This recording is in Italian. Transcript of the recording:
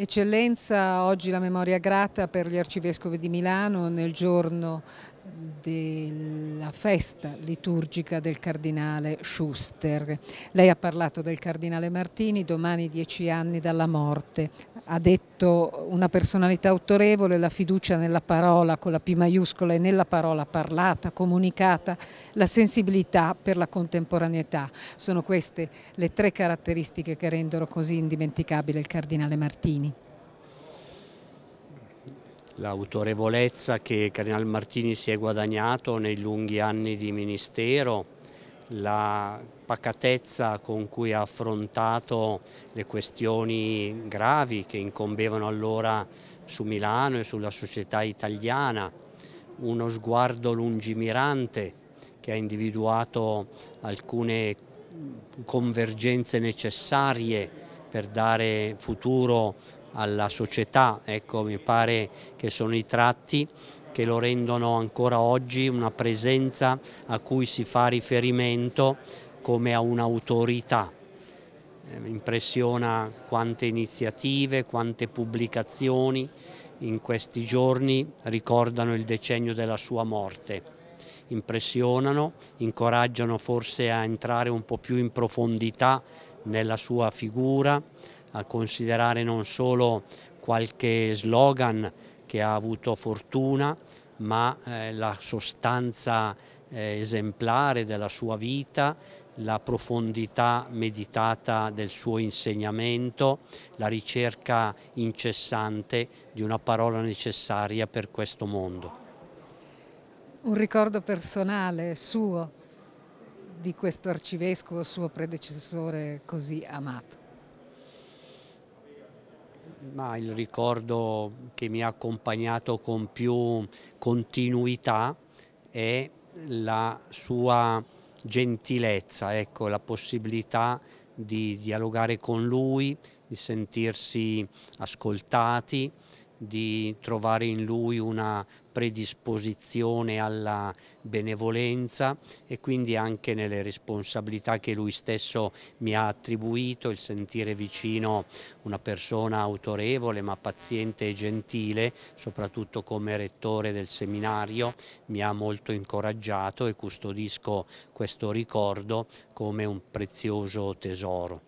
Eccellenza, oggi la memoria grata per gli arcivescovi di Milano nel giorno della festa liturgica del cardinale Schuster. Lei ha parlato del cardinale Martini, domani dieci anni dalla morte. Ha detto una personalità autorevole, la fiducia nella parola con la P maiuscola e nella parola parlata, comunicata, la sensibilità per la contemporaneità. Sono queste le tre caratteristiche che rendono così indimenticabile il cardinale Martini l'autorevolezza che Cardinal Martini si è guadagnato nei lunghi anni di ministero, la pacatezza con cui ha affrontato le questioni gravi che incombevano allora su Milano e sulla società italiana, uno sguardo lungimirante che ha individuato alcune convergenze necessarie per dare futuro alla società, ecco mi pare che sono i tratti che lo rendono ancora oggi una presenza a cui si fa riferimento come a un'autorità. Eh, impressiona quante iniziative, quante pubblicazioni in questi giorni ricordano il decennio della sua morte impressionano, incoraggiano forse a entrare un po' più in profondità nella sua figura, a considerare non solo qualche slogan che ha avuto fortuna, ma eh, la sostanza eh, esemplare della sua vita, la profondità meditata del suo insegnamento, la ricerca incessante di una parola necessaria per questo mondo un ricordo personale suo di questo arcivescovo, suo predecessore così amato? Ma il ricordo che mi ha accompagnato con più continuità è la sua gentilezza, ecco, la possibilità di dialogare con lui, di sentirsi ascoltati, di trovare in lui una predisposizione alla benevolenza e quindi anche nelle responsabilità che lui stesso mi ha attribuito, il sentire vicino una persona autorevole ma paziente e gentile, soprattutto come rettore del seminario, mi ha molto incoraggiato e custodisco questo ricordo come un prezioso tesoro.